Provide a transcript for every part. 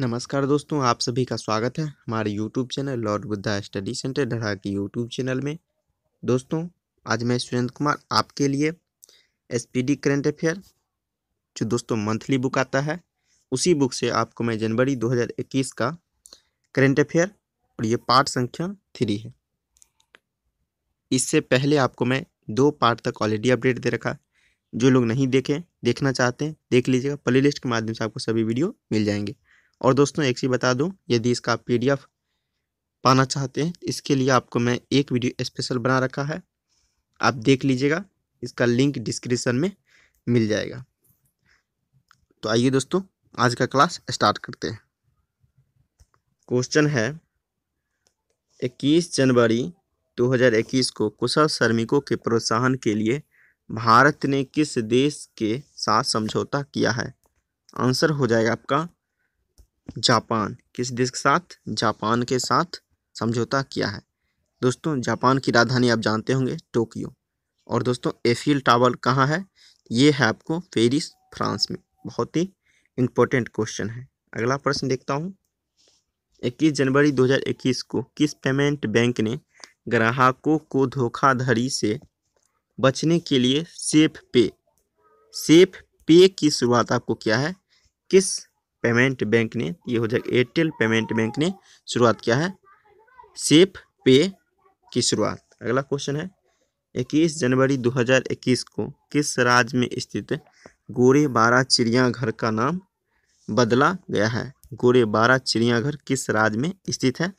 नमस्कार दोस्तों आप सभी का स्वागत है हमारे YouTube channel Lord Buddha study centre ढहा की यूट्यूब चैनल में दोस्तों आज मैं सुरेंद्र कुमार आपके लिए S P D current affair जो दोस्तों मंथली बुक आता है उसी बुक से आपको मैं जनवरी 2021 का करेंट अफेयर और ये पार्ट संख्या थ्री है इससे पहले आपको मैं दो पार्ट तक ऑलरेडी अपडेट दे रखा जो लोग नहीं देखें देखना चाहते हैं देख लीजिएगा प्ले लिस्ट के माध्यम से आपको सभी वीडियो मिल जाएंगे और दोस्तों एक चीज़ बता दूं यदि इसका पी पाना चाहते हैं तो इसके लिए आपको मैं एक वीडियो स्पेशल बना रखा है आप देख लीजिएगा इसका लिंक डिस्क्रिप्शन में मिल जाएगा तो आइए दोस्तों आज का क्लास स्टार्ट करते हैं क्वेश्चन है 21 जनवरी 2021 को कुशल श्रमिकों के प्रोत्साहन के लिए भारत ने किस देश के साथ समझौता किया है आंसर हो जाएगा आपका जापान किस देश के साथ जापान के साथ समझौता किया है दोस्तों जापान की राजधानी आप जानते होंगे टोक्यो और दोस्तों एफिल टावर कहाँ है ये है आपको पेरिस फ्रांस में बहुत ही इम्पोर्टेंट क्वेश्चन है अगला प्रश्न देखता हूँ 21 जनवरी 2021 को किस पेमेंट बैंक ने ग्राहकों को धोखाधड़ी से बचने के लिए सेफ पे सेफ पे की शुरुआत आपको क्या है किस पेमेंट बैंक ने ये हो जाएगा एयरटेल पेमेंट बैंक ने शुरुआत किया है सेफ पे की शुरुआत अगला क्वेश्चन है 21 जनवरी 2021 को किस राज्य में स्थित गोरे बारा चिड़ियाघर का नाम बदला गया है गोरे बारा चिड़ियाघर किस राज्य में स्थित है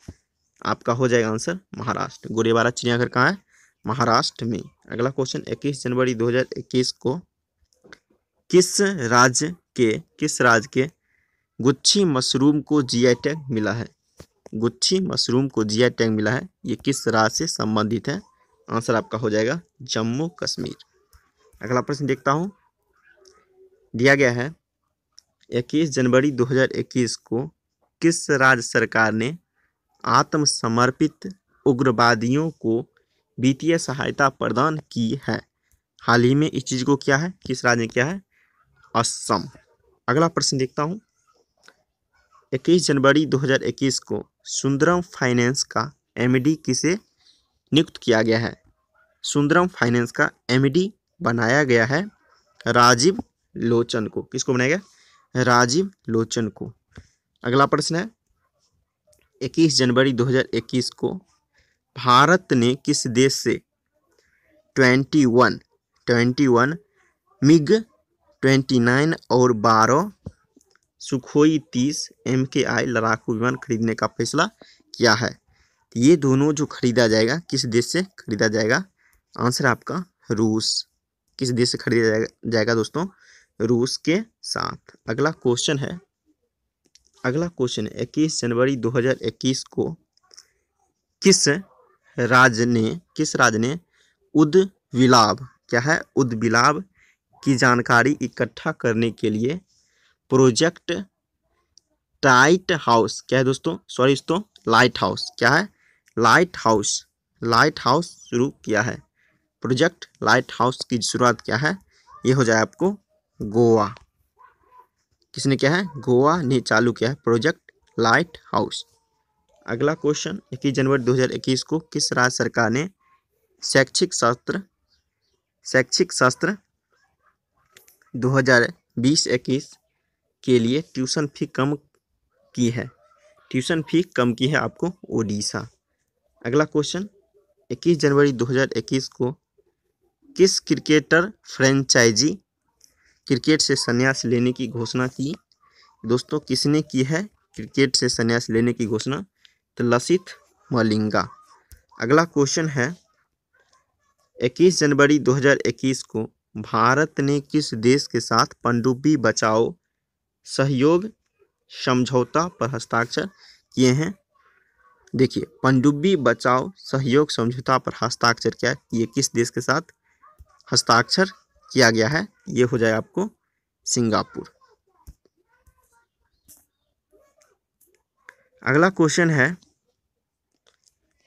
आपका हो जाएगा आंसर महाराष्ट्र गोरे बारा चिड़ियाघर कहाँ है महाराष्ट्र में अगला क्वेश्चन 21 जनवरी 2021 को किस राज्य के किस राज्य के गुच्छी मशरूम को जीआई टैग मिला है गुच्छी मशरूम को जीआई टैग मिला है ये किस राज्य से संबंधित है आंसर आपका हो जाएगा जम्मू कश्मीर अगला प्रश्न देखता हूँ दिया गया है 21 जनवरी 2021 को किस राज्य सरकार ने आत्मसमर्पित उग्रवादियों को वित्तीय सहायता प्रदान की है हाल ही में इस चीज़ को क्या है किस राज्य ने क्या है असम अगला प्रश्न देखता हूँ 21 जनवरी 2021 को सुंदरम फाइनेंस का एमडी किसे नियुक्त किया गया है सुंदरम फाइनेंस का एमडी बनाया गया है राजीव लोचन को किसको बनाया गया राजीव लोचन को अगला प्रश्न है 21 जनवरी 2021 को भारत ने किस देश से 21 21 मिग 29 और 12 सुखोई तीस एम के आई लड़ाकू विमान खरीदने का फैसला किया है ये दोनों जो खरीदा जाएगा किस देश से खरीदा जाएगा आंसर आपका रूस किस देश से खरीदा जाएगा जाएगा दोस्तों रूस के साथ अगला क्वेश्चन है अगला क्वेश्चन इक्कीस जनवरी 2021 को किस राज्य ने किस राज्य ने उद क्या है उद्विलाब की जानकारी इकट्ठा करने के लिए प्रोजेक्ट टाइट हाउस क्या है दोस्तों सॉरी दोस्तों लाइट हाउस क्या है लाइट हाउस लाइट हाउस शुरू किया है प्रोजेक्ट लाइट हाउस की शुरुआत क्या है ये हो जाए आपको गोवा किसने क्या है गोवा ने चालू किया है प्रोजेक्ट लाइट हाउस अगला क्वेश्चन इक्कीस जनवरी 2021 को किस राज्य सरकार ने शैक्षिक शास्त्र शैक्षिक शास्त्र 2020 इक्कीस के लिए ट्यूशन फ़ी कम की है ट्यूशन फ़ी कम की है आपको ओडिशा अगला क्वेश्चन 21 जनवरी 2021 को किस क्रिकेटर फ्रेंचाइजी क्रिकेट से संन्यास लेने की घोषणा की दोस्तों किसने की है क्रिकेट से संन्यास लेने की घोषणा तो लसित मलिंगा अगला क्वेश्चन है 21 जनवरी 2021 को भारत ने किस देश के साथ पनडुब्बी बचाओ सहयोग समझौता पर हस्ताक्षर किए हैं देखिए पनडुब्बी बचाओ सहयोग समझौता पर हस्ताक्षर क्या ये किस देश के साथ हस्ताक्षर किया गया है ये हो जाए आपको सिंगापुर अगला क्वेश्चन है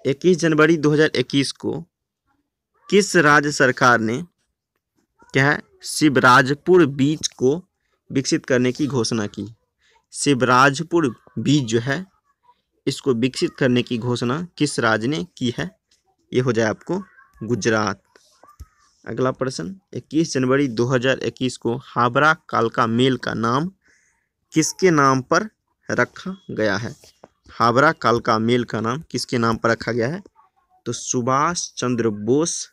21 जनवरी 2021 को किस राज्य सरकार ने क्या है शिवराजपुर बीच को विकसित करने की घोषणा की शिवराजपुर बीज जो है इसको विकसित करने की घोषणा किस राज्य ने की है ये हो जाए आपको गुजरात अगला प्रश्न 21 जनवरी 2021 को हाबरा कालका मेल का नाम किसके नाम पर रखा गया है हाबरा कालका मेल का नाम किसके नाम पर रखा गया है तो सुभाष चंद्र बोस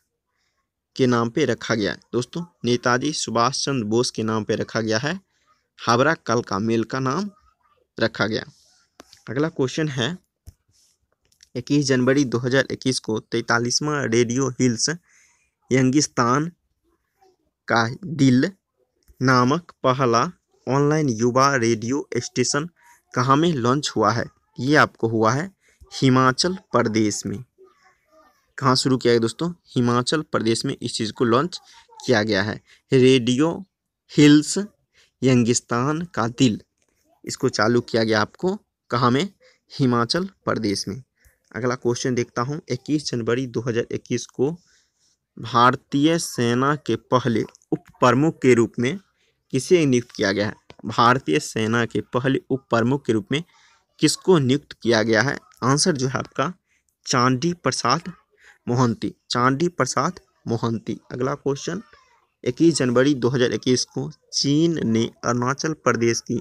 के नाम पे रखा गया है दोस्तों नेताजी सुभाष चंद्र बोस के नाम पे रखा गया है हावरा कल का मेल का नाम रखा गया अगला क्वेश्चन है 21 जनवरी 2021 को तैतालीसवा रेडियो हिल्स यंगिस्तान का दिल नामक पहला ऑनलाइन युवा रेडियो स्टेशन कहाँ में लॉन्च हुआ है ये आपको हुआ है हिमाचल प्रदेश में कहाँ शुरू किया गया दोस्तों हिमाचल प्रदेश में इस चीज़ को लॉन्च किया गया है रेडियो हिल्स यंगिस्तान का दिल इसको चालू किया गया आपको कहाँ में हिमाचल प्रदेश में अगला क्वेश्चन देखता हूँ 21 जनवरी 2021 को भारतीय सेना के पहले उप प्रमुख के रूप में किसे नियुक्त किया गया है भारतीय सेना के पहले उप प्रमुख के रूप में किसको नियुक्त किया गया है आंसर जो है आपका चांदी प्रसाद मोहंती चांडी प्रसाद मोहंती अगला क्वेश्चन 21 जनवरी 2021 को चीन ने अरुणाचल प्रदेश की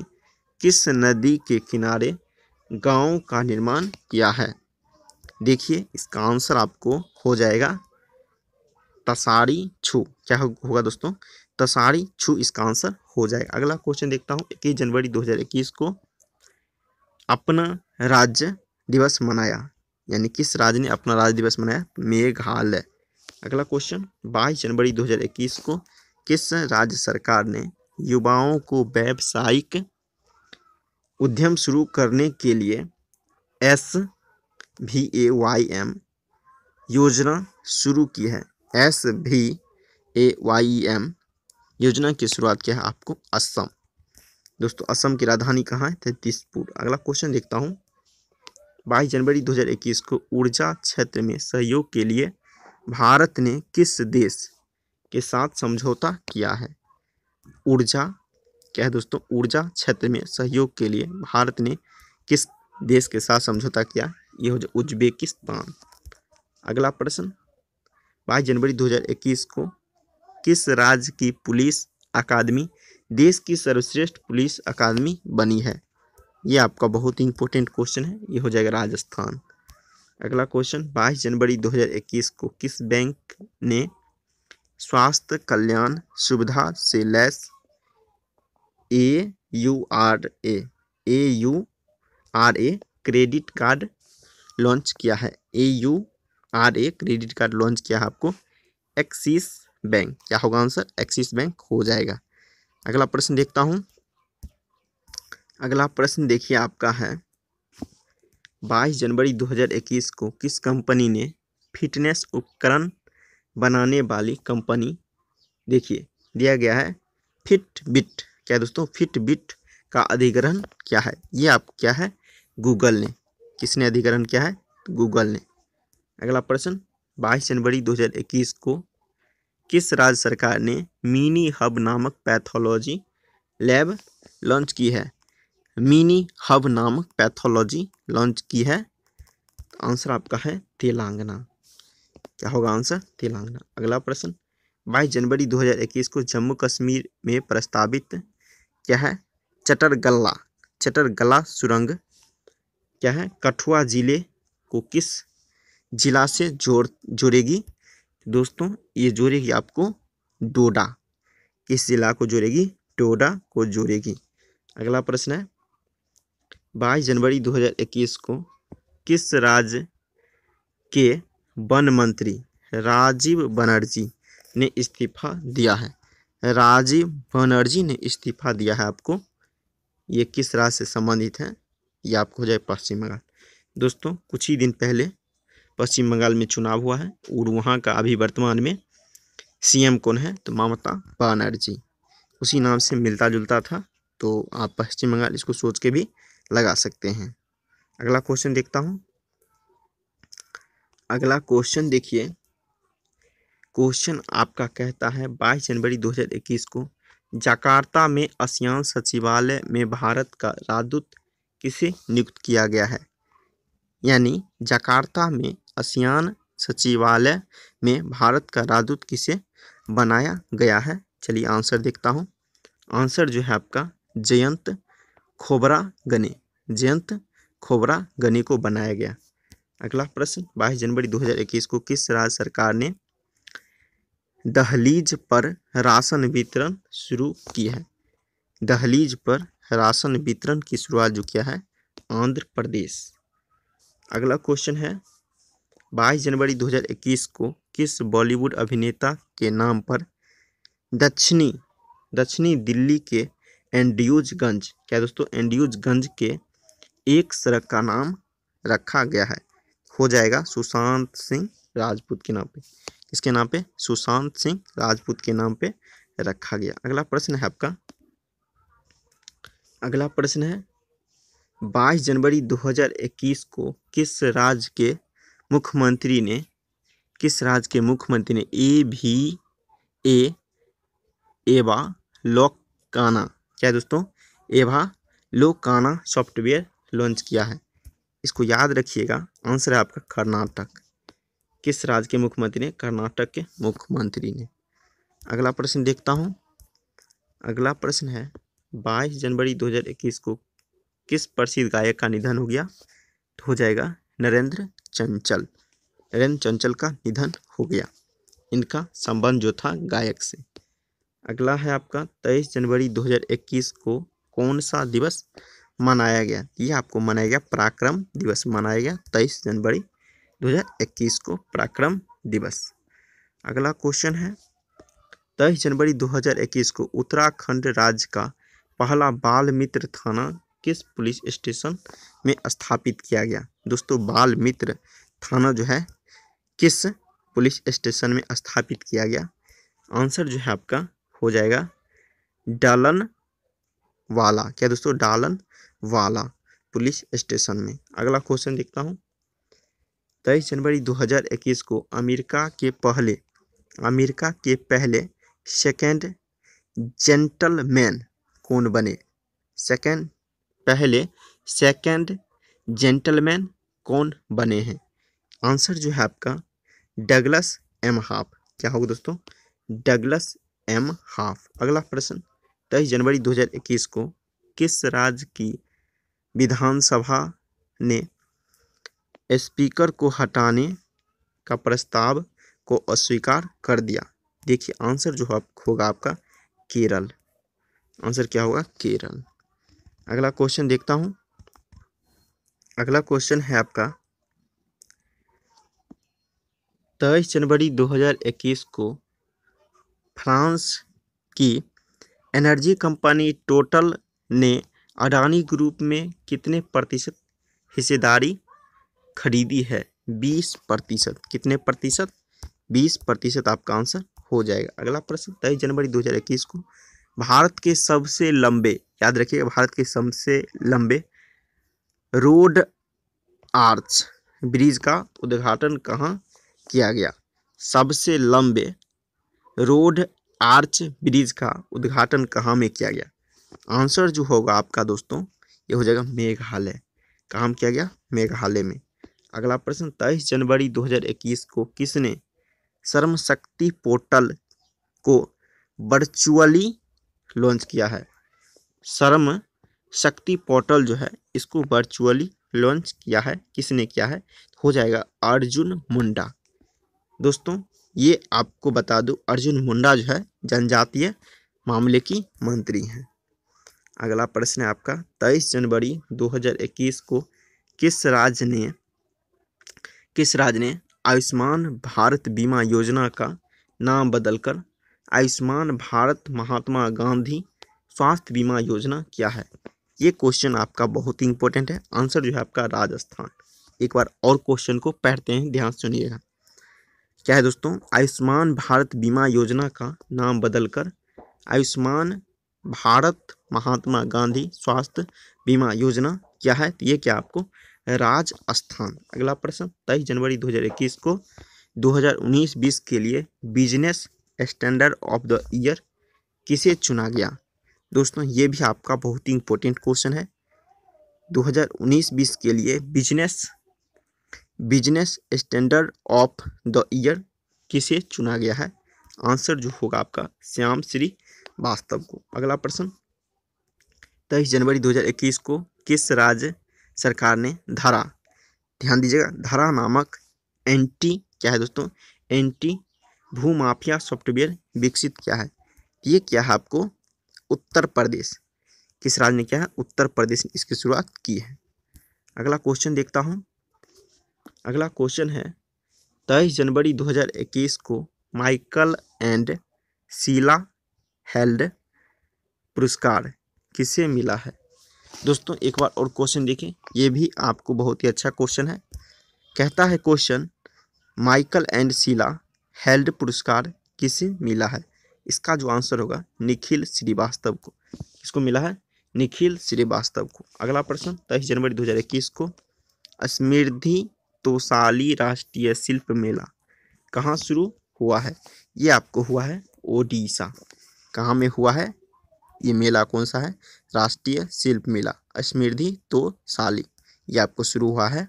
किस नदी के किनारे गांव का निर्माण किया है देखिए इसका आंसर आपको हो जाएगा तसारी छू क्या होगा दोस्तों तसारी छू इसका आंसर हो जाएगा अगला क्वेश्चन देखता हूँ इक्कीस जनवरी 2021 को अपना राज्य दिवस मनाया यानी किस राज्य ने अपना राज्य दिवस मनाया मेघालय अगला क्वेश्चन 22 जनवरी 2021 को किस राज्य सरकार ने युवाओं को व्यावसायिक उद्यम शुरू करने के लिए एस भी ए वाई एम योजना शुरू की है एस भी ए वाई एम योजना की शुरुआत किया है आपको असम दोस्तों असम की राजधानी कहाँ है तैतीसपुर अगला क्वेश्चन देखता हूँ बाईस जनवरी 2021 को ऊर्जा क्षेत्र में सहयोग के लिए भारत ने किस देश के साथ समझौता किया है ऊर्जा क्या है दोस्तों ऊर्जा क्षेत्र में सहयोग के लिए भारत ने किस देश के साथ समझौता किया ये हो जाए उज्बेकिस्तान अगला प्रश्न बाईस जनवरी 2021 को किस राज्य की पुलिस अकादमी देश की सर्वश्रेष्ठ पुलिस अकादमी बनी है ये आपका बहुत ही इंपॉर्टेंट क्वेश्चन है ये हो जाएगा राजस्थान अगला क्वेश्चन 22 जनवरी 2021 को किस बैंक ने स्वास्थ्य कल्याण सुविधा से लैस A U R A A U R A credit card launch किया है A U R A credit card launch किया है आपको एक्सिस बैंक क्या होगा आंसर एक्सिस बैंक हो जाएगा अगला प्रश्न देखता हूँ अगला प्रश्न देखिए आपका है 22 जनवरी 2021 को किस कंपनी ने फिटनेस उपकरण बनाने वाली कंपनी देखिए दिया गया है फिटबिट क्या दोस्तों फिटबिट का अधिग्रहण क्या है ये आप क्या है गूगल ने किसने अधिग्रहण किया है गूगल ने अगला प्रश्न 22 जनवरी 2021 को किस राज्य सरकार ने मिनी हब नामक पैथोलॉजी लैब लॉन्च की है मिनी हब नामक पैथोलॉजी लॉन्च की है आंसर आपका है तेलंगाना क्या होगा आंसर तेलंगाना अगला प्रश्न 22 जनवरी 2021 को जम्मू कश्मीर में प्रस्तावित क्या है चटरगल्ला चटरगला सुरंग क्या है कठुआ जिले को किस जिला से जोड़ जोड़ेगी दोस्तों ये जोड़ेगी आपको डोडा किस जिला को जोड़ेगी डोडा को जोड़ेगी अगला प्रश्न है बाईस जनवरी 2021 को किस राज्य के वन मंत्री राजीव बनर्जी ने इस्तीफा दिया है राजीव बनर्जी ने इस्तीफा दिया है आपको ये किस राज्य से संबंधित है ये आपको हो जाए पश्चिम बंगाल दोस्तों कुछ ही दिन पहले पश्चिम बंगाल में चुनाव हुआ है और वहाँ का अभी वर्तमान में सीएम कौन है तो ममता बनर्जी उसी नाम से मिलता जुलता था तो आप पश्चिम बंगाल इसको सोच के भी लगा सकते हैं अगला क्वेश्चन देखता हूँ अगला क्वेश्चन देखिए क्वेश्चन आपका कहता है 22 जनवरी 2021 को जकार्ता में आसियान सचिवालय में भारत का राजदूत किसे नियुक्त किया गया है यानी जकार्ता में आसियान सचिवालय में भारत का राजदूत किसे बनाया गया है चलिए आंसर देखता हूँ आंसर जो है आपका जयंत खोबरा गने जयंत खोबरा गनी को बनाया गया अगला प्रश्न 22 जनवरी 2021 को किस राज्य सरकार ने दहलीज पर राशन वितरण शुरू किया है दहलीज पर राशन वितरण की शुरुआत जो किया है आंध्र प्रदेश अगला क्वेश्चन है 22 जनवरी 2021 को किस बॉलीवुड अभिनेता के नाम पर दक्षिणी दक्षिणी दिल्ली के एंडियूजगंज क्या दोस्तों एंडियूजगंज के एक सड़क का नाम रखा गया है हो जाएगा सुशांत सिंह राजपूत के नाम पे इसके नाम पे सुशांत सिंह राजपूत के नाम पे रखा गया अगला प्रश्न है आपका अगला प्रश्न है 22 जनवरी 2021 को किस राज्य के मुख्यमंत्री ने किस राज्य के मुख्यमंत्री ने ए भी ए एवा लोकाना क्या है दोस्तों एवा लोकाना सॉफ्टवेयर लॉन्च किया है इसको याद रखिएगा आंसर है आपका कर्नाटक किस राज्य के मुख्यमंत्री ने कर्नाटक के मुख्यमंत्री ने अगला प्रश्न देखता हूँ अगला प्रश्न है 22 जनवरी 2021 को किस प्रसिद्ध गायक का निधन हो गया तो हो जाएगा नरेंद्र चंचल नरेंद्र चंचल का निधन हो गया इनका संबंध जो था गायक से अगला है आपका 23 जनवरी 2021 को कौन सा दिवस मनाया गया ये आपको मनाया गया पराक्रम दिवस मनाया गया तेईस जनवरी 2021 को पराक्रम दिवस अगला क्वेश्चन है तेईस जनवरी 2021 को उत्तराखंड राज्य का पहला बाल मित्र थाना किस पुलिस स्टेशन में स्थापित किया गया दोस्तों बाल मित्र थाना जो है किस पुलिस स्टेशन में स्थापित किया गया आंसर जो है आपका हो जाएगा डालन वाला क्या दोस्तों डालन वाला पुलिस स्टेशन में अगला क्वेश्चन देखता हूँ तेईस जनवरी 2021 को अमेरिका के पहले अमेरिका के पहले सेकेंड जेंटलमैन कौन बने सेकेंड पहले सेकेंड जेंटलमैन कौन बने हैं आंसर जो है आपका डगलस एम हाफ क्या होगा दोस्तों डगलस एम हाफ अगला प्रश्न तेईस जनवरी 2021 को किस राज्य की विधानसभा ने स्पीकर को हटाने का प्रस्ताव को अस्वीकार कर दिया देखिए आंसर जो आप होगा आपका केरल आंसर क्या होगा केरल अगला क्वेश्चन देखता हूँ अगला क्वेश्चन है आपका तेईस जनवरी 2021 को फ्रांस की एनर्जी कंपनी टोटल ने अडानी ग्रुप में कितने प्रतिशत हिस्सेदारी खरीदी है बीस प्रतिशत कितने प्रतिशत बीस प्रतिशत आपका आंसर हो जाएगा अगला प्रश्न तेईस जनवरी 2021 को भारत के सबसे लंबे याद रखिएगा भारत के सबसे लंबे रोड आर्च ब्रिज का उद्घाटन कहाँ किया गया सबसे लंबे रोड आर्च ब्रिज का उद्घाटन कहाँ में किया गया आंसर जो होगा आपका दोस्तों ये हो जाएगा मेघालय काम किया गया मेघालय में अगला प्रश्न तेईस जनवरी 2021 को किसने श्रम शक्ति पोर्टल को वर्चुअली लॉन्च किया है श्रम शक्ति पोर्टल जो है इसको वर्चुअली लॉन्च किया है किसने किया है हो जाएगा अर्जुन मुंडा दोस्तों ये आपको बता दूं अर्जुन मुंडा जो है जनजातीय मामले की मंत्री हैं अगला प्रश्न है आपका 23 जनवरी 2021 को किस राज्य ने किस राज्य ने आयुष्मान भारत बीमा योजना का नाम बदलकर आयुष्मान भारत महात्मा गांधी स्वास्थ्य बीमा योजना किया है ये क्वेश्चन आपका बहुत ही इंपॉर्टेंट है आंसर जो है आपका राजस्थान एक बार और क्वेश्चन को पढ़ते हैं ध्यान सुनिएगा क्या है दोस्तों आयुष्मान भारत बीमा योजना का नाम बदलकर आयुष्मान भारत महात्मा गांधी स्वास्थ्य बीमा योजना क्या है तो ये क्या आपको राजस्थान अगला प्रश्न तेईस जनवरी 2021 को 2019-20 के लिए business standard of the year किसे चुना गया दोस्तों ये भी आपका बहुत ही इम्पोर्टेंट क्वेश्चन है 2019-20 के लिए business business standard of the year किसे चुना गया है आंसर जो होगा आपका श्याम श्री वास्तव को अगला प्रश्न तेईस जनवरी 2021 को किस राज्य सरकार ने धारा ध्यान दीजिएगा धारा नामक एंटी क्या है दोस्तों एंटी भूमाफिया सॉफ्टवेयर विकसित किया है ये क्या है आपको उत्तर प्रदेश किस राज्य ने क्या है उत्तर प्रदेश ने इसकी शुरुआत की है अगला क्वेश्चन देखता हूँ अगला क्वेश्चन है तेईस जनवरी 2021 को माइकल एंड शीला हेल्ड पुरस्कार किसे मिला है दोस्तों एक बार और क्वेश्चन देखें ये भी आपको बहुत ही अच्छा क्वेश्चन है कहता है question Michael and Sheila Held पुरस्कार किसे मिला है इसका जो आंसर होगा निखिल श्रीवास्तव को इसको मिला है निखिल श्रीवास्तव को अगला प्रश्न तेईस जनवरी दो को स्मृद्धि तोशाली राष्ट्रीय शिल्प मेला कहाँ शुरू हुआ है ये आपको हुआ है ओडिशा कहाँ में हुआ है ये मेला कौन सा है राष्ट्रीय शिल्प मेला समृद्धि तो साली ये आपको शुरू हुआ है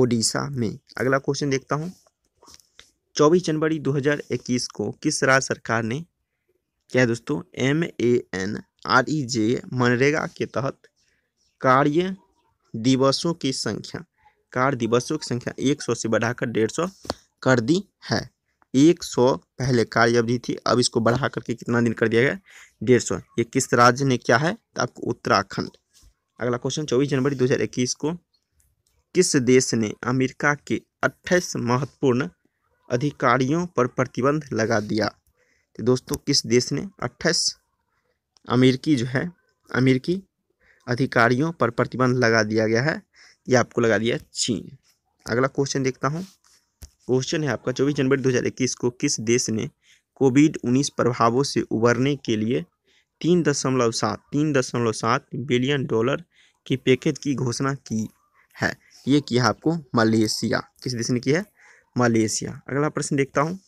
ओडिशा में अगला क्वेश्चन देखता हूँ चौबीस जनवरी 2021 को किस राज्य सरकार ने क्या दोस्तों M A N R E J MNREGA के तहत कार्य दिवसों की संख्या कार्य दिवसों की संख्या 100 से बढ़ाकर 150 कर दी है एक सौ पहले कार्य अवधि थी अब इसको बढ़ा करके कितना दिन कर दिया गया डेढ़ सौ ये किस राज्य ने क्या है तो आपको उत्तराखंड अगला क्वेश्चन चौबीस जनवरी दो हज़ार इक्कीस को किस देश ने अमेरिका के अट्ठाईस महत्वपूर्ण अधिकारियों पर प्रतिबंध लगा दिया तो दोस्तों किस देश ने अट्ठाईस अमेरिकी जो है अमेरिकी अधिकारियों पर प्रतिबंध लगा दिया गया है यह आपको लगा दिया चीन अगला क्वेश्चन देखता हूँ क्वेश्चन है आपका चौबीस जनवरी दो को किस देश ने कोविड उन्नीस प्रभावों से उबरने के लिए तीन दशमलव सात तीन दशमलव सात बिलियन डॉलर की पैकेज की घोषणा की है ये किया आपको मलेशिया किस देश ने किया है मलेशिया अगला प्रश्न देखता हूँ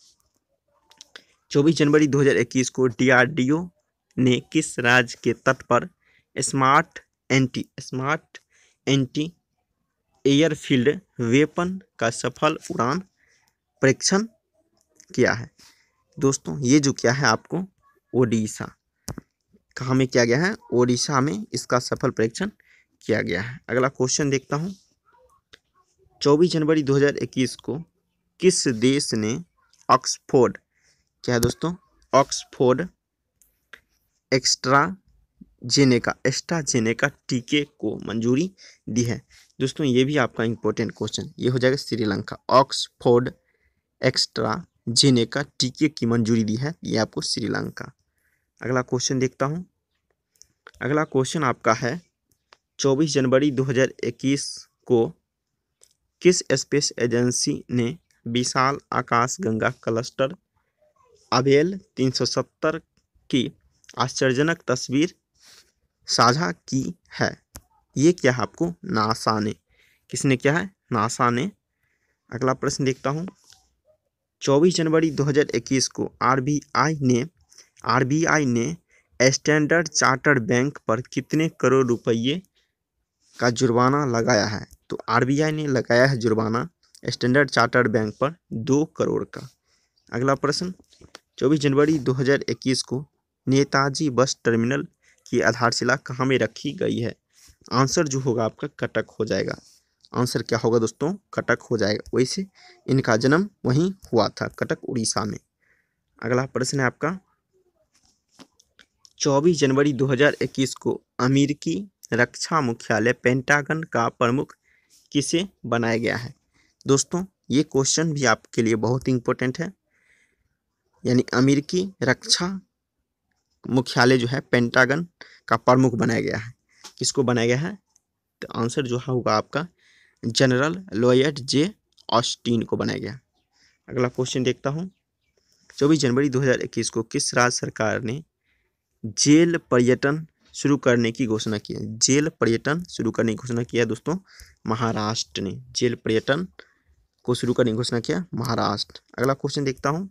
चौबीस जनवरी 2021 को डीआरडीओ ने किस राज्य के तट पर smart anti smart anti airfield weapon का सफल उड़ान परीक्षण किया है दोस्तों ये जो क्या है आपको ओडिशा कहाँ में किया गया है ओडिशा में इसका सफल परीक्षण किया गया है अगला क्वेश्चन देखता हूँ चौबीस जनवरी 2021 को किस देश ने ऑक्सफोर्ड क्या है दोस्तों Oxford AstraZeneca AstraZeneca टीके को मंजूरी दी है दोस्तों ये भी आपका इंपॉर्टेंट क्वेश्चन ये हो जाएगा श्रीलंका ऑक्सफोर्ड एक्स्ट्रा जेने का टीके की मंजूरी दी है ये आपको श्रीलंका अगला क्वेश्चन देखता हूँ अगला क्वेश्चन आपका है 24 जनवरी 2021 को किस स्पेस एजेंसी ने विशाल आकाश गंगा क्लस्टर अवेल 370 की आश्चर्यजनक तस्वीर साझा की है ये क्या है आपको नासा ने किसने क्या है नासा ने अगला प्रश्न देखता हूँ 24 जनवरी 2021 को आरबीआई ने आरबीआई ने स्टैंडर्ड चार्टर्ड बैंक पर कितने करोड़ रुपये का जुर्माना लगाया है तो आरबीआई ने लगाया है जुर्माना स्टैंडर्ड चार्टर्ड बैंक पर दो करोड़ का अगला प्रश्न 24 जनवरी 2021 को नेताजी बस टर्मिनल की आधारशिला कहाँ में रखी गई है आंसर जो होगा आपका कटक हो जाएगा आंसर क्या होगा दोस्तों कटक हो जाएगा वैसे इनका जन्म वहीं हुआ था कटक उड़ीसा में अगला प्रश्न है आपका 24 जनवरी 2021 को अमेरिकी रक्षा मुख्यालय पेंटागन का प्रमुख किसे बनाया गया है दोस्तों ये क्वेश्चन भी आपके लिए बहुत इंपॉर्टेंट है यानी अमेरिकी रक्षा मुख्यालय जो है पेंटागन का प्रमुख बनाया गया है किसको बनाया गया है तो आंसर जो होगा आपका जनरल लॉयड जे ऑस्टीन को बनाया गया अगला क्वेश्चन देखता हूँ चौबीस जनवरी 2021 को किस राज्य सरकार ने जेल पर्यटन शुरू करने की घोषणा की है जेल पर्यटन शुरू करने की घोषणा किया दोस्तों महाराष्ट्र ने जेल पर्यटन को शुरू करने की घोषणा किया महाराष्ट्र अगला क्वेश्चन देखता हूँ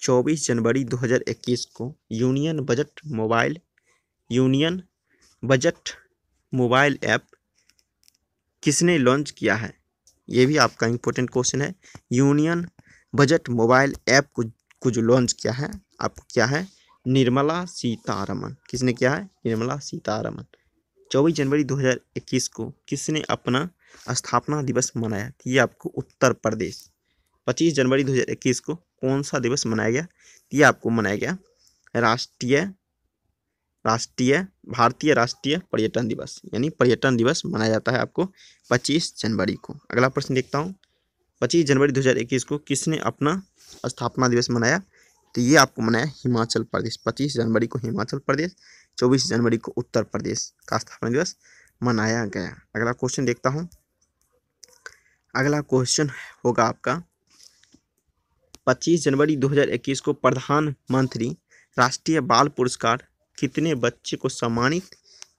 चौबीस जनवरी 2021 को union budget mobile union budget mobile app किसने लॉन्च किया है ये भी आपका इम्पोर्टेंट क्वेश्चन है यूनियन बजट मोबाइल ऐप को को जो लॉन्च किया है आपको क्या है निर्मला सीतारमन किसने किया है निर्मला सीतारमन चौबीस जनवरी 2021 को किसने अपना स्थापना दिवस मनाया ये आपको उत्तर प्रदेश 25 जनवरी 2021 को कौन सा दिवस मनाया गया ये आपको मनाया गया राष्ट्रीय राष्ट्रीय भारतीय राष्ट्रीय पर्यटन दिवस यानी पर्यटन दिवस मनाया जाता है आपको 25 जनवरी को अगला प्रश्न देखता हूँ 25 जनवरी 2021 को किसने अपना स्थापना दिवस मनाया तो ये आपको मनाया हिमाचल प्रदेश 25 जनवरी को हिमाचल प्रदेश 24 जनवरी को उत्तर प्रदेश का स्थापना दिवस मनाया गया अगला क्वेश्चन देखता हूँ अगला क्वेश्चन होगा आपका पच्चीस जनवरी इक्कीस को प्रधानमंत्री राष्ट्रीय बाल पुरस्कार कितने बच्चे को सम्मानित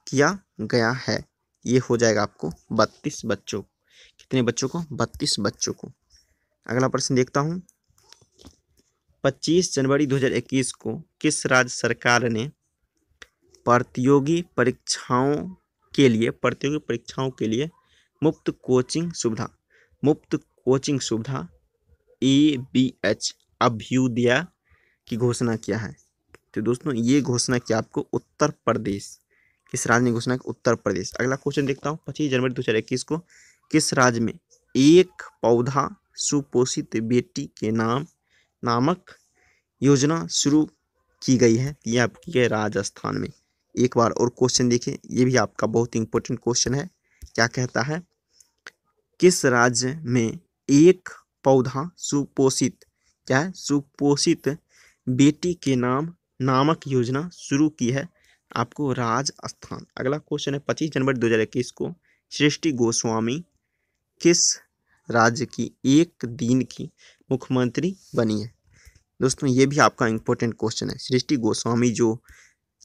किया गया है ये हो जाएगा आपको बत्तीस बच्चों कितने बच्चों को बत्तीस बच्चों को अगला प्रश्न देखता हूँ पच्चीस जनवरी 2021 को किस राज्य सरकार ने प्रतियोगी परीक्षाओं के लिए प्रतियोगी परीक्षाओं के लिए मुफ्त कोचिंग सुविधा मुफ्त कोचिंग सुविधा ए बी एच अभ्युदया की घोषणा किया है तो दोस्तों ये घोषणा की आपको उत्तर प्रदेश किस राज्य ने घोषणा की उत्तर प्रदेश अगला क्वेश्चन देखता हूँ पच्चीस जनवरी दो को किस राज्य में एक पौधा सुपोषित बेटी के नाम नामक योजना शुरू की गई है ये आपकी है राजस्थान में एक बार और क्वेश्चन देखिए ये भी आपका बहुत ही इंपॉर्टेंट क्वेश्चन है क्या कहता है किस राज्य में एक पौधा सुपोषित क्या है सुपोषित बेटी के नाम नामक योजना शुरू की है आपको राजस्थान अगला क्वेश्चन है पच्चीस जनवरी दो हज़ार इक्कीस को सृष्टि गोस्वामी किस राज्य की एक दिन की मुख्यमंत्री बनी है दोस्तों ये भी आपका इम्पोर्टेंट क्वेश्चन है सृष्टि गोस्वामी जो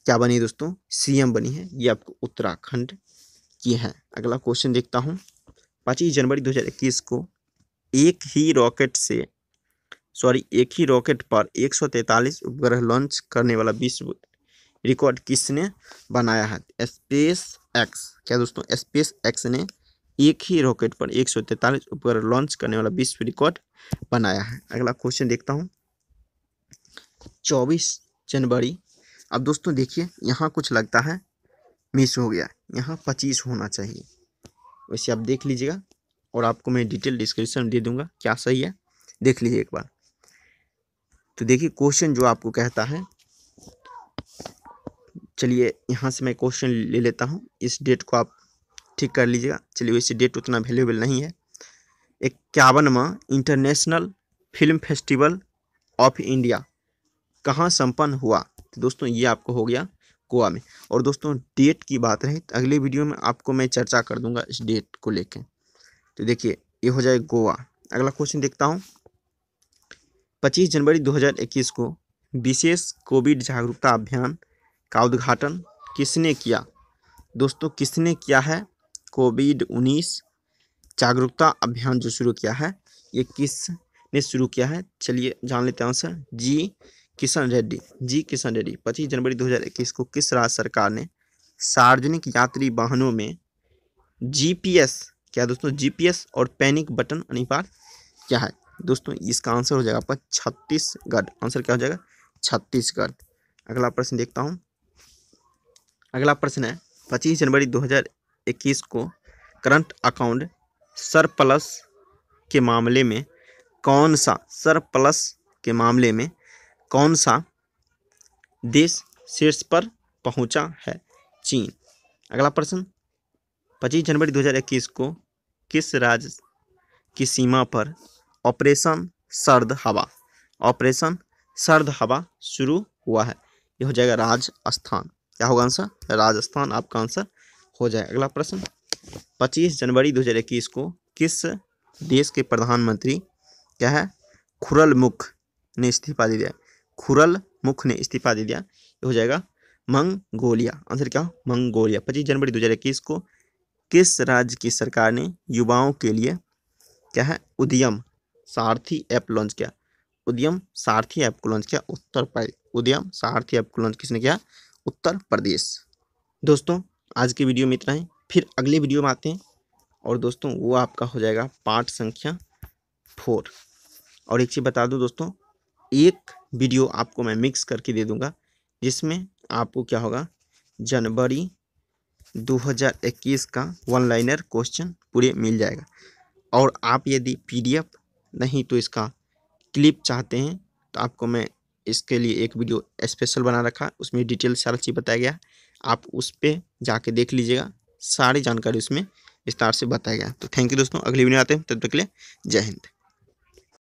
क्या बनी है दोस्तों सीएम बनी है ये आपको उत्तराखंड की है अगला क्वेश्चन देखता हूँ पच्चीस जनवरी 2021 को एक ही रॉकेट से सॉरी एक ही रॉकेट पर 143 उपग्रह लॉन्च करने वाला विश्व रिकॉर्ड किसने बनाया है स्पेस एक्स क्या दोस्तों स्पेस एक्स ने एक ही रॉकेट पर 143 उपग्रह लॉन्च करने वाला विश्व रिकॉर्ड बनाया है अगला क्वेश्चन देखता हूँ चौबीस जनवरी अब दोस्तों देखिए यहाँ कुछ लगता है मिस हो गया यहाँ पच्चीस होना चाहिए वैसे आप देख लीजिएगा और आपको मैं डिटेल डिस्क्रिप्शन दे दूंगा क्या सही है देख लीजिए एक बार तो देखिए क्वेश्चन जो आपको कहता है चलिए यहाँ से मैं क्वेश्चन ले लेता हूँ इस डेट को आप ठीक कर लीजिएगा चलिए वैसे डेट उतना वैल्यूबल नहीं है इक्यावनवा international film festival of India कहाँ संपन्न हुआ तो दोस्तों ये आपको हो गया गोवा में और दोस्तों डेट की बात रही तो अगले वीडियो में आपको मैं चर्चा कर दूंगा इस डेट को लेके तो देखिए ये हो जाए गोवा अगला क्वेश्चन देखता हूँ 25 जनवरी 2021 को विशेष कोविड जागरूकता अभियान का उद्घाटन किसने किया दोस्तों किसने किया है कोविड 19 जागरूकता अभियान जो शुरू किया है ये किस ने शुरू किया है चलिए जान लेते हैं answer G Kishan Reddy G Kishan Reddy पच्चीस जनवरी 2021 को किस राज्य सरकार ने सार्वजनिक यात्री वाहनों में जीपीएस क्या दोस्तों जीपीएस और पैनिक बटन अनिवार्य क्या है दोस्तों इसका आंसर हो जाएगा आपका छत्तीसगढ़ आंसर क्या हो जाएगा छत्तीसगढ़ अगला प्रश्न देखता हूँ अगला प्रश्न है पच्चीस जनवरी 2021 को करंट अकाउंट सरप्लस के मामले में कौन सा सरप्लस के मामले में कौन सा देश शीर्ष पर पहुंचा है चीन अगला प्रश्न पच्चीस जनवरी 2021 को किस राज्य की सीमा पर ऑपरेशन सर्द हवा ऑपरेशन सर्द हवा शुरू हुआ है यह हो जाएगा राजस्थान क्या होगा आंसर राजस्थान आपका आंसर हो जाएगा अगला प्रश्न 25 जनवरी 2021 को किस देश के प्रधानमंत्री क्या है खुरल मुख ने इस्तीफा दे दिया खुरल मुख ने इस्तीफा दे दिया यह हो जाएगा मंगोलिया आंसर क्या हो मंगोलिया पच्चीस जनवरी दो को किस राज्य की सरकार ने युवाओं के लिए क्या है उद्यम सारथी ऐप लॉन्च किया उद्यम सारथी ऐप को लॉन्च किया उत्तर प्रदेश उद्यम सारथी ऐप को लॉन्च किसने किया उत्तर प्रदेश दोस्तों आज के वीडियो में इतना ही फिर अगले वीडियो में आते हैं और दोस्तों वो आपका हो जाएगा पार्ट संख्या फोर और एक चीज़ बता दूँ दोस्तों एक वीडियो आपको मैं मिक्स करके दे दूँगा जिसमें आपको क्या होगा जनवरी 2021 का वन लाइनर क्वेश्चन पूरे मिल जाएगा और आप यदि पीडीएफ नहीं तो इसका क्लिप चाहते हैं तो आपको मैं इसके लिए एक वीडियो स्पेशल बना रखा उसमें डिटेल सारा चीज़ बताया गया आप उस पर जाके देख लीजिएगा सारी जानकारी उसमें विस्तार से बताया गया तो थैंक यू दोस्तों अगली वीडियो आते हैं तब तक के लिए जय हिंद